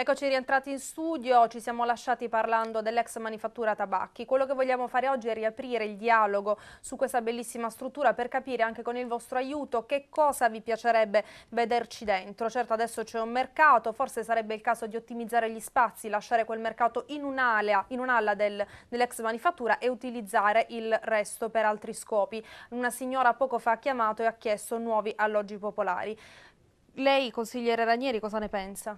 Eccoci rientrati in studio, ci siamo lasciati parlando dell'ex manifattura tabacchi. Quello che vogliamo fare oggi è riaprire il dialogo su questa bellissima struttura per capire anche con il vostro aiuto che cosa vi piacerebbe vederci dentro. Certo adesso c'è un mercato, forse sarebbe il caso di ottimizzare gli spazi, lasciare quel mercato in un'ala del, dell'ex manifattura e utilizzare il resto per altri scopi. Una signora poco fa ha chiamato e ha chiesto nuovi alloggi popolari. Lei, consigliere Ranieri, cosa ne pensa?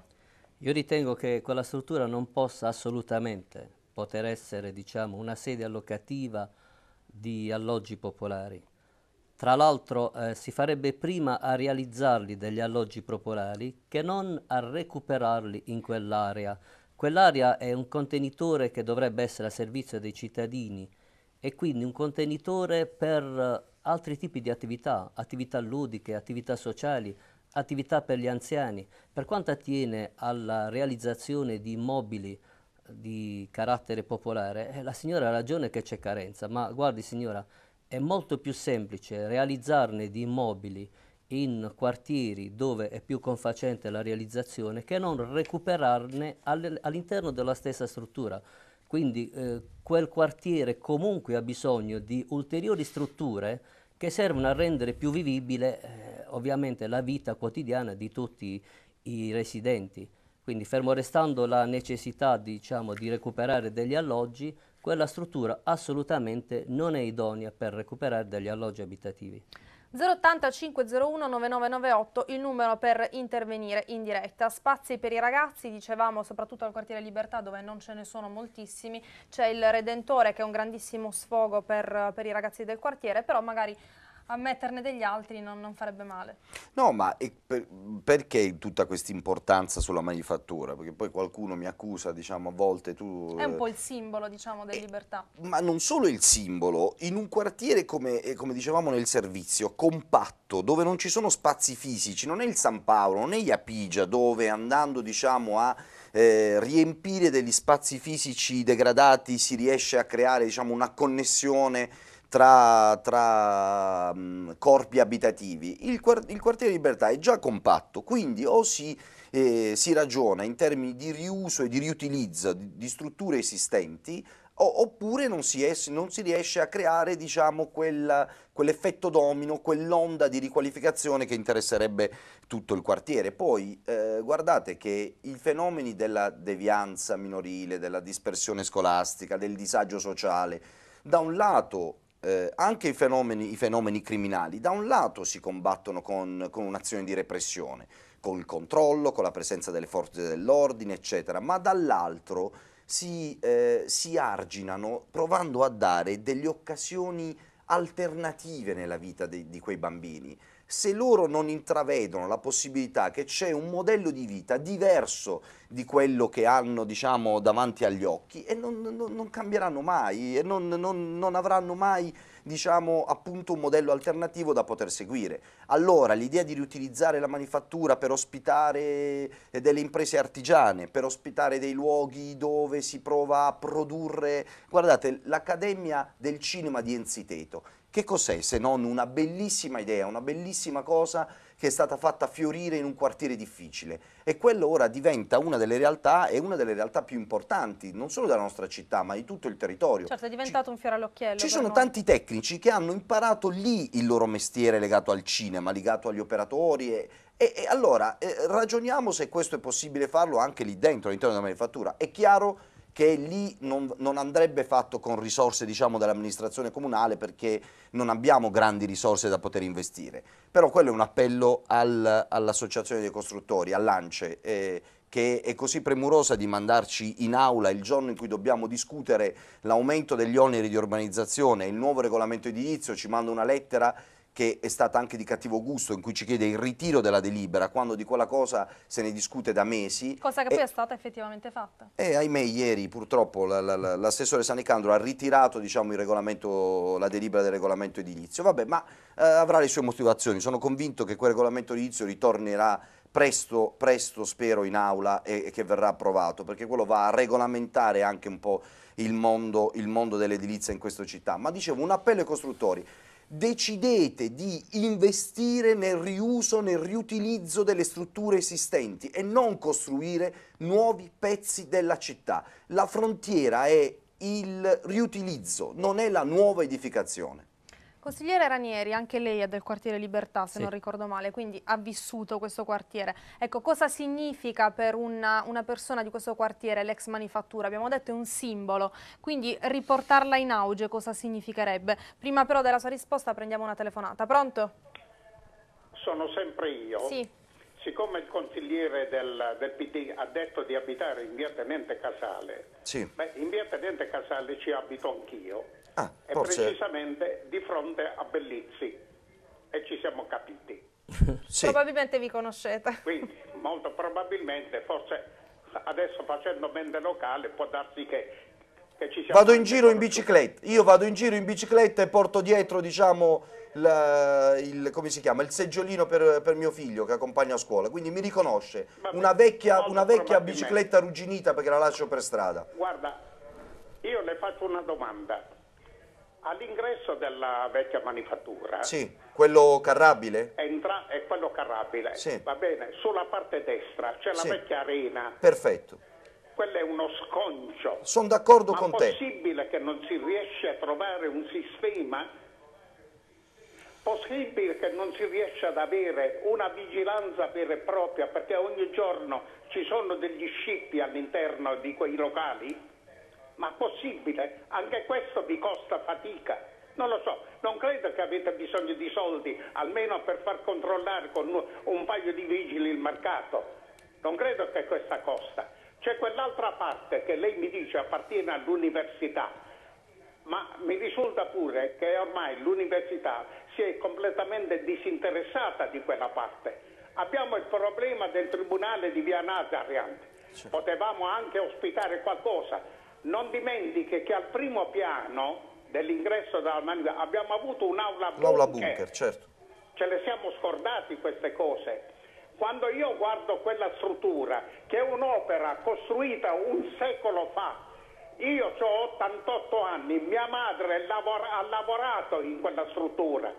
Io ritengo che quella struttura non possa assolutamente poter essere diciamo, una sede allocativa di alloggi popolari. Tra l'altro eh, si farebbe prima a realizzarli degli alloggi popolari che non a recuperarli in quell'area. Quell'area è un contenitore che dovrebbe essere a servizio dei cittadini e quindi un contenitore per eh, altri tipi di attività, attività ludiche, attività sociali, attività per gli anziani. Per quanto attiene alla realizzazione di immobili eh, di carattere popolare, eh, la signora ha ragione che c'è carenza, ma guardi signora, è molto più semplice realizzarne di immobili in quartieri dove è più confacente la realizzazione che non recuperarne all'interno della stessa struttura. Quindi eh, quel quartiere comunque ha bisogno di ulteriori strutture che servono a rendere più vivibile eh, ovviamente la vita quotidiana di tutti i residenti. Quindi fermo restando la necessità diciamo, di recuperare degli alloggi, quella struttura assolutamente non è idonea per recuperare degli alloggi abitativi. 085 01 il numero per intervenire in diretta. Spazi per i ragazzi, dicevamo soprattutto al quartiere Libertà dove non ce ne sono moltissimi, c'è il Redentore che è un grandissimo sfogo per, per i ragazzi del quartiere, però magari ammetterne degli altri non, non, farebbe male. No, ma per, perché tutta questa importanza sulla manifattura? Perché poi qualcuno mi accusa, diciamo, a volte tu... È un po' eh, il simbolo, diciamo, delle eh, libertà. Ma non solo il simbolo, in un quartiere, come, eh, come, dicevamo nel servizio, compatto, dove non ci sono spazi fisici, non è il San Paolo, non è Iapigia, dove andando, diciamo, a... Eh, riempire degli spazi fisici degradati si riesce a creare diciamo, una connessione tra, tra um, corpi abitativi. Il, il, quartiere Libertà è già compatto, quindi o si, eh, si, ragiona in termini di riuso e di riutilizzo di, strutture esistenti, o, oppure non si, es, non si, riesce a creare diciamo, quella, quell'effetto domino, quell'onda di riqualificazione che interesserebbe tutto il quartiere. Poi eh, guardate che i fenomeni della devianza minorile, della dispersione scolastica, del disagio sociale, da un lato eh, anche i fenomeni, i fenomeni, criminali da un lato si combattono con, con un'azione di repressione, col controllo, con la presenza delle forze dell'ordine, eccetera, ma dall'altro si, eh, si, arginano provando a dare delle occasioni alternative nella vita di, di quei bambini se loro non intravedono la possibilità che c'è un modello di vita diverso di quello che hanno diciamo, davanti agli occhi e non, non, non cambieranno mai e non, non avranno mai diciamo, appunto, un modello alternativo da poter seguire. Allora l'idea di riutilizzare la manifattura per ospitare delle imprese artigiane, per ospitare dei luoghi dove si prova a produrre, guardate, l'Accademia del Cinema di Enziteto, che cos'è se non una bellissima idea, una bellissima cosa che è stata fatta fiorire in un quartiere difficile? E quello ora diventa una delle realtà e una delle realtà più importanti, non solo della nostra città, ma di tutto il territorio. Certo, è diventato ci, un fiore all'occhiello. Ci sono noi. tanti tecnici che hanno imparato lì il loro mestiere legato al cinema, legato agli operatori e, e, e allora eh, ragioniamo se questo è possibile farlo anche lì dentro, all'interno della manifattura. È chiaro che lì non, non andrebbe fatto con risorse diciamo, dell'amministrazione comunale perché non abbiamo grandi risorse da poter investire. Però quello è un appello al, all'Associazione dei Costruttori, all'ANCE, eh, che è così premurosa di mandarci in aula il giorno in cui dobbiamo discutere l'aumento degli oneri di urbanizzazione, il nuovo regolamento edilizio, ci manda una lettera che è stata anche di cattivo gusto, in cui ci chiede il ritiro della delibera, quando di quella cosa se ne discute da mesi. Cosa che e, poi è stata effettivamente fatta. E ahimè ieri purtroppo l'assessore Sanicandro ha ritirato diciamo, la delibera del regolamento edilizio. Vabbè, ma eh, avrà le sue motivazioni, sono convinto che quel regolamento edilizio ritornerà presto, presto spero in aula e, e che verrà approvato, perché quello va a regolamentare anche un po' il mondo, il mondo dell'edilizia in questa città. Ma dicevo, un appello ai costruttori decidete di investire nel riuso, nel riutilizzo delle strutture esistenti e non costruire nuovi pezzi della città. La frontiera è il riutilizzo, non è la nuova edificazione. Consigliere Ranieri, anche lei è del quartiere Libertà, se sì. non ricordo male, quindi ha vissuto questo quartiere. Ecco, cosa significa per una, una persona di questo quartiere l'ex manifattura? Abbiamo detto è un simbolo, quindi riportarla in auge cosa significherebbe? Prima però della sua risposta prendiamo una telefonata. Pronto? Sono sempre io. Sì siccome il consigliere del, del, PD ha detto di abitare in via Tenente Casale, sì. beh, in via Tenente Casale ci abito anch'io, ah, e forse... precisamente di fronte a Bellizzi, e ci siamo capiti. sì. Probabilmente vi conoscete. Quindi, molto probabilmente, forse adesso facendo mente locale, può darsi che ci siamo Vado in giro in bicicletta, io vado in giro in bicicletta e porto dietro, diciamo, la, il, chiama, il, seggiolino per, per, mio figlio che accompagna a scuola, quindi mi riconosce Vabbè, una vecchia, una vecchia bicicletta arrugginita perché la lascio per strada. Guarda, io le faccio una domanda. All'ingresso della vecchia manifattura. Sì, quello carrabile. Entra, è quello carrabile. Sì. Va bene, sulla parte destra c'è sì. la vecchia arena. Perfetto. Quello è uno sconcio. Sono d'accordo con te. Ma è possibile che non si riesce a trovare un sistema possibile che non si riesca ad avere una vigilanza vera e propria perché ogni giorno ci sono degli scippi all'interno di quei locali? Ma possibile? Anche questo vi costa fatica. Non lo so, non credo che avete bisogno di soldi, almeno per far controllare con un paio di vigili il mercato. Non credo che questa costa. C'è quell'altra parte che lei mi dice appartiene all'università ma mi risulta pure che ormai l'università si è completamente disinteressata di quella parte. Abbiamo il problema del tribunale di Via Nazarian, potevamo anche ospitare qualcosa. Non dimentichi che al primo piano dell'ingresso dalla Manigua abbiamo avuto un'aula bunker. bunker, certo. Ce le siamo scordati queste cose. Quando io guardo quella struttura, che è un'opera costruita un secolo fa, io ho 88 anni, mia madre lavora, ha lavorato in quella struttura.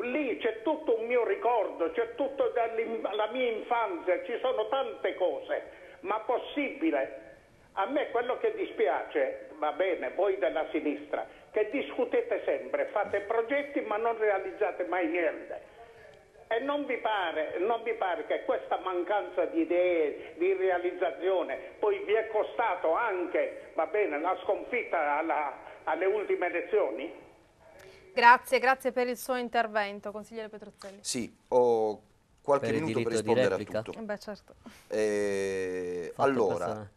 Lì c'è tutto un mio ricordo, c'è tutta la mia infanzia, ci sono tante cose, ma possibile? A me quello che dispiace, va bene, voi della sinistra, che discutete sempre, fate progetti ma non realizzate mai niente. E non vi, pare, non vi pare che questa mancanza di idee, di realizzazione, poi vi è costato anche va bene, la sconfitta alla, alle ultime elezioni? Grazie, grazie per il suo intervento, consigliere Petruzzelli. Sì, ho qualche per minuto per rispondere a tutto. Eh, beh, certo. eh, allora,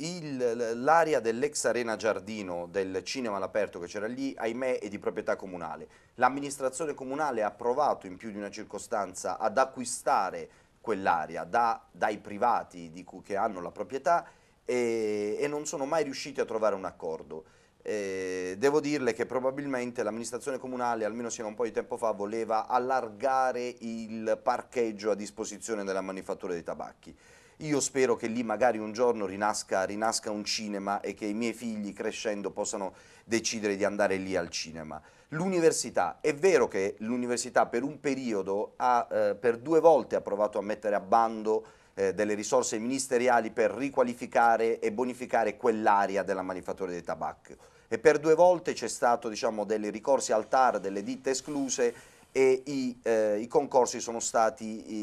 l'area dell'ex Arena Giardino del cinema all'aperto che c'era lì, ahimè, è di proprietà comunale. L'amministrazione comunale ha provato in più di una circostanza ad acquistare quell'area da, dai privati che hanno la proprietà e, e non sono mai riusciti a trovare un accordo. Eh, devo dirle che probabilmente l'amministrazione comunale, almeno sino a un po' di tempo fa, voleva allargare il parcheggio a disposizione della manifattura dei tabacchi. Io spero che lì magari un giorno rinasca, rinasca, un cinema e che i miei figli crescendo possano decidere di andare lì al cinema. L'università, è vero che l'università per un periodo ha, eh, per due volte ha provato a mettere a bando eh, delle risorse ministeriali per riqualificare e bonificare quell'area della manifattura dei tabacchi e per due volte c'è stato diciamo, dei ricorsi al TAR delle ditte escluse e i, eh, i concorsi sono stati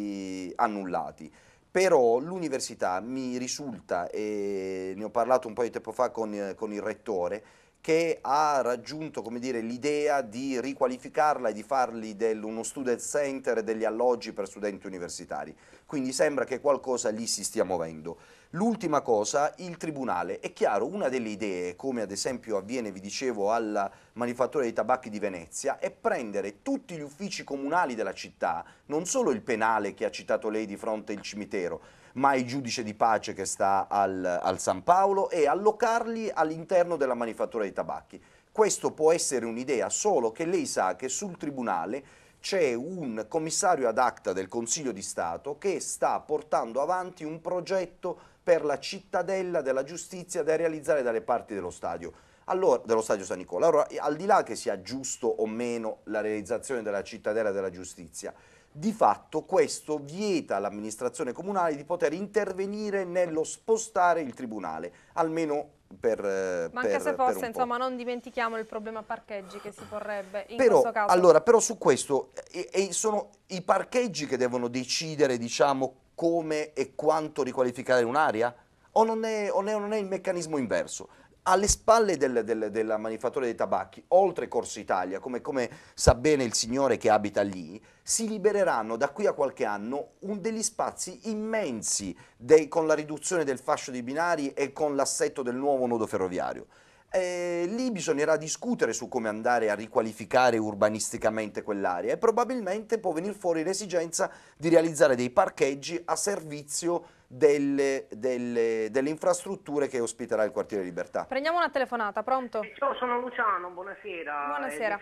i, annullati. Però l'università mi risulta, e ne ho parlato un po' di tempo fa con, con il rettore, che ha raggiunto l'idea di riqualificarla e di farli del, uno student center e degli alloggi per studenti universitari. Quindi sembra che qualcosa lì si stia muovendo. L'ultima cosa, il Tribunale. È chiaro, una delle idee, come ad esempio avviene, vi dicevo, alla manifattura dei tabacchi di Venezia, è prendere tutti gli uffici comunali della città, non solo il penale che ha citato lei di fronte al cimitero, ma il giudice di pace che sta al, al San Paolo, e allocarli all'interno della manifattura dei tabacchi. Questo può essere un'idea, solo che lei sa che sul Tribunale c'è un commissario ad acta del Consiglio di Stato che sta portando avanti un progetto per la cittadella della giustizia da realizzare dalle parti dello stadio. Allora, dello stadio San Nicola. Allora, al di là che sia giusto o meno la realizzazione della cittadella della giustizia, di fatto questo vieta all'amministrazione comunale di poter intervenire nello spostare il tribunale, almeno per, eh, ma anche se fosse, insomma, non dimentichiamo il problema parcheggi che si porrebbe in però, questo caso. Allora, però su questo eh, e, e sono i parcheggi che devono decidere, diciamo, come e quanto riqualificare un'area? O, non è, o non è il meccanismo inverso? alle spalle del, del, della manifattura dei tabacchi, oltre Corso Italia, come, come, sa bene il signore che abita lì, si libereranno da qui a qualche anno un, degli spazi immensi dei, con la riduzione del fascio dei binari e con l'assetto del nuovo nodo ferroviario. Eh, lì bisognerà discutere su come andare a riqualificare urbanisticamente quell'area e probabilmente può venire fuori l'esigenza di realizzare dei parcheggi a servizio delle, delle, delle infrastrutture che ospiterà il quartiere Libertà. Prendiamo una telefonata, pronto? Ciao, sono Luciano, buonasera. Buonasera.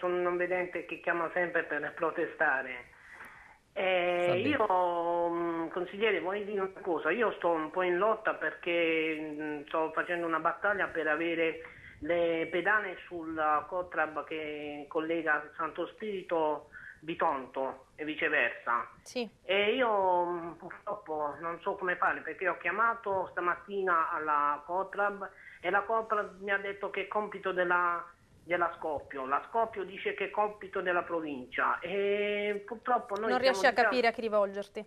sono un non vedente che chiama sempre per protestare. Eh, io, mm, consigliere, vorrei dire una cosa. Io sto un po' in lotta perché mm, sto facendo una battaglia per avere le pedane sulla Cotrab che collega Santo Spirito Bitonto e viceversa. Sì. E io mm, purtroppo non so come fare perché ho chiamato stamattina alla Cotrab e la Cotrab mi ha detto che è compito della della Scoppio. La Scoppio dice che è compito della provincia e purtroppo noi... Non riesci a capire a chi rivolgerti.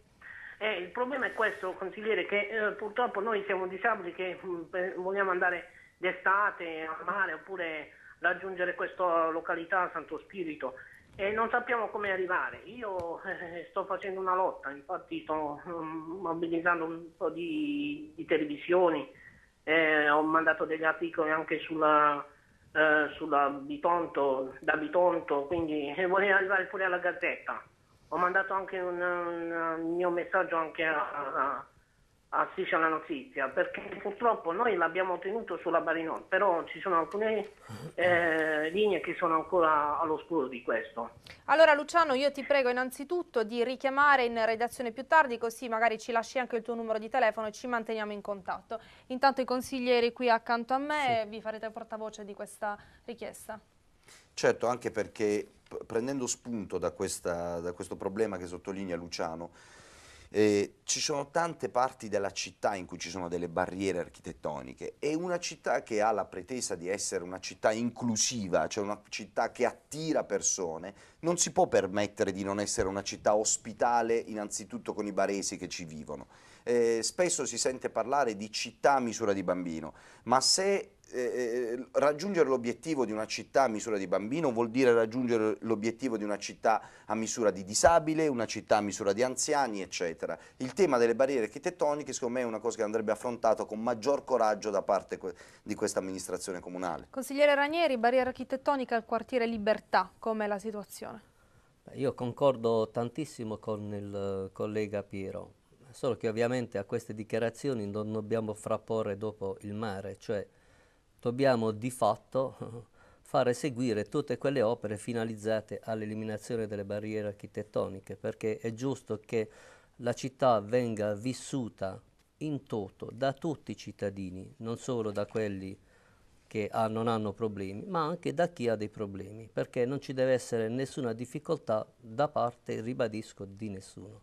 Eh, il problema è questo, consigliere, che eh, purtroppo noi siamo disabili che mh, mm, vogliamo andare d'estate a mare oppure raggiungere questa località Santo Spirito e non sappiamo come arrivare. Io eh, sto facendo una lotta, infatti sto mh, mm, mobilitando un po' di, di televisioni, eh, ho mandato degli articoli anche sulla eh, sulla Bitonto, da Bitonto, quindi eh, vorrei arrivare pure alla Gazzetta. Ho mandato anche un, un, mio messaggio anche a, Assiscia ah, alla notizia, perché purtroppo noi l'abbiamo tenuto sulla Barinon, però ci sono alcune mhm. eh, linee che sono ancora all'oscuro di questo. Allora Luciano io ti prego innanzitutto di richiamare in redazione più tardi così magari ci lasci anche il tuo numero di telefono e ci manteniamo in contatto. Intanto i consiglieri qui accanto a me sì. vi farete portavoce di questa richiesta. Certo, anche perché prendendo spunto da, questa, da questo problema che sottolinea Luciano, eh, ci sono tante parti della città in cui ci sono delle barriere architettoniche e una città che ha la pretesa di essere una città inclusiva, cioè una città che attira persone, non si può permettere di non essere una città ospitale innanzitutto con i baresi che ci vivono. Eh, spesso si sente parlare di città a misura di bambino, ma se eh, eh, eh, raggiungere l'obiettivo di una città a misura di bambino vuol dire raggiungere l'obiettivo di una città a misura di disabile, una città a misura di anziani, eccetera. Il tema delle barriere architettoniche secondo me è una cosa che andrebbe affrontato con maggior coraggio da parte que di questa amministrazione comunale. Consigliere Ranieri, barriera architettonica al quartiere Libertà, com'è la situazione? Io concordo tantissimo con il collega Piero, solo che ovviamente a queste dichiarazioni non dobbiamo frapporre dopo il mare, cioè dobbiamo di fatto fare seguire tutte quelle opere finalizzate all'eliminazione delle barriere architettoniche, perché è giusto che la città venga vissuta in toto da tutti i cittadini, non solo da quelli che ha, non hanno problemi, ma anche da chi ha dei problemi, perché non ci deve essere nessuna difficoltà da parte, ribadisco, di nessuno.